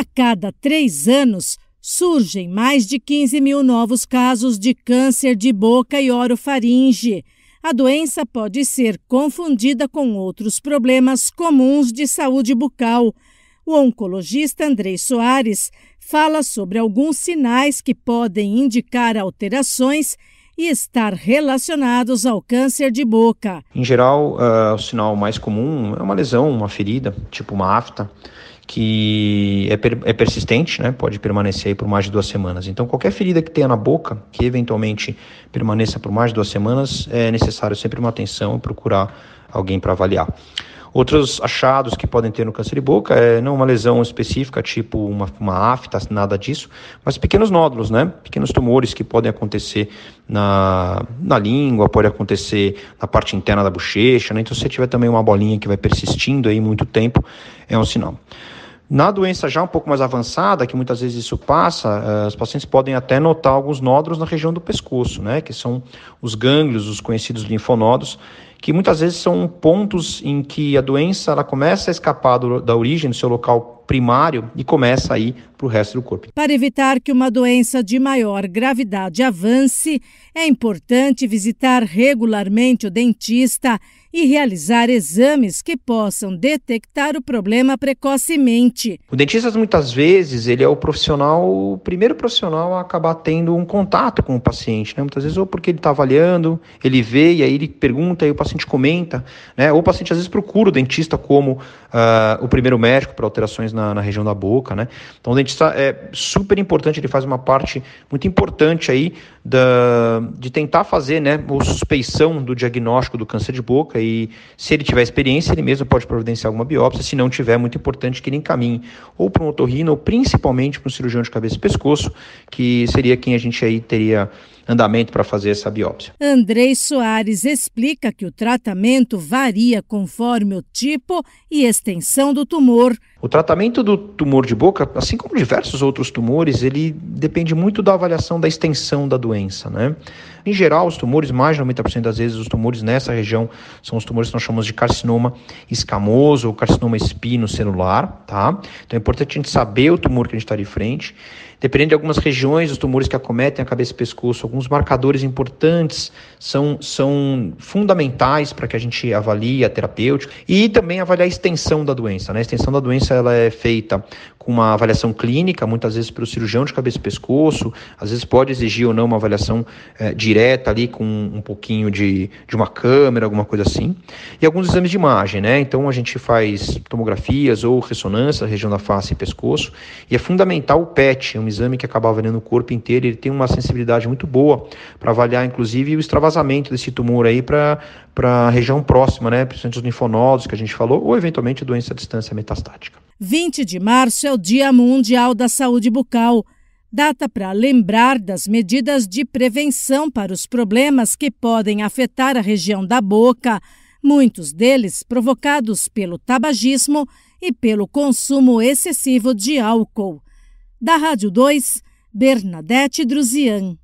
A cada três anos, surgem mais de 15 mil novos casos de câncer de boca e orofaringe. A doença pode ser confundida com outros problemas comuns de saúde bucal. O oncologista Andrei Soares fala sobre alguns sinais que podem indicar alterações e estar relacionados ao câncer de boca. Em geral, uh, o sinal mais comum é uma lesão, uma ferida, tipo uma afta, que é, per é persistente, né? pode permanecer por mais de duas semanas. Então, qualquer ferida que tenha na boca, que eventualmente permaneça por mais de duas semanas, é necessário sempre uma atenção e procurar alguém para avaliar. Outros achados que podem ter no câncer de boca é não uma lesão específica, tipo uma, uma afta, nada disso, mas pequenos nódulos, né? Pequenos tumores que podem acontecer na, na língua, pode acontecer na parte interna da bochecha, né? Então, se você tiver também uma bolinha que vai persistindo aí muito tempo, é um sinal. Na doença já um pouco mais avançada, que muitas vezes isso passa, os eh, pacientes podem até notar alguns nódulos na região do pescoço, né? Que são os gânglios, os conhecidos linfonodos, que muitas vezes são pontos em que a doença ela começa a escapar do, da origem, do seu local primário e começa a ir para o resto do corpo. Para evitar que uma doença de maior gravidade avance, é importante visitar regularmente o dentista e realizar exames que possam detectar o problema precocemente. O dentista muitas vezes ele é o profissional, o primeiro profissional a acabar tendo um contato com o paciente, né? Muitas vezes ou porque ele está avaliando, ele vê e aí ele pergunta e o paciente paciente comenta, né? Ou o paciente às vezes procura o dentista como uh, o primeiro médico para alterações na, na, região da boca, né? Então o dentista é super importante, ele faz uma parte muito importante aí da, de tentar fazer, né, O suspeição do diagnóstico do câncer de boca e se ele tiver experiência, ele mesmo pode providenciar alguma biópsia, se não tiver, é muito importante que ele encaminhe ou para um otorrino ou principalmente para um cirurgião de cabeça e pescoço, que seria quem a gente aí teria andamento para fazer essa biópsia. Andrei Soares explica que o tratamento varia conforme o tipo e extensão do tumor o tratamento do tumor de boca, assim como diversos outros tumores, ele depende muito da avaliação da extensão da doença, né? Em geral, os tumores, mais de 90% das vezes, os tumores nessa região são os tumores que nós chamamos de carcinoma escamoso ou carcinoma espino-celular, tá? Então é importante a gente saber o tumor que a gente está de frente. Dependendo de algumas regiões, os tumores que acometem a cabeça e pescoço, alguns marcadores importantes são, são fundamentais para que a gente avalie a terapêutica e também avaliar a extensão da doença, né? A extensão da doença ela é feita com uma avaliação clínica, muitas vezes pelo cirurgião de cabeça e pescoço, às vezes pode exigir ou não uma avaliação é, direta ali com um pouquinho de, de uma câmera, alguma coisa assim. E alguns exames de imagem, né? Então a gente faz tomografias ou ressonância, região da face e pescoço. E é fundamental o PET, é um exame que acaba avaliando o corpo inteiro, ele tem uma sensibilidade muito boa para avaliar, inclusive, o extravasamento desse tumor aí para para a região próxima, né, principalmente os linfonodos que a gente falou, ou eventualmente doença à distância metastática. 20 de março é o Dia Mundial da Saúde Bucal, data para lembrar das medidas de prevenção para os problemas que podem afetar a região da boca, muitos deles provocados pelo tabagismo e pelo consumo excessivo de álcool. Da Rádio 2, Bernadette Druzian.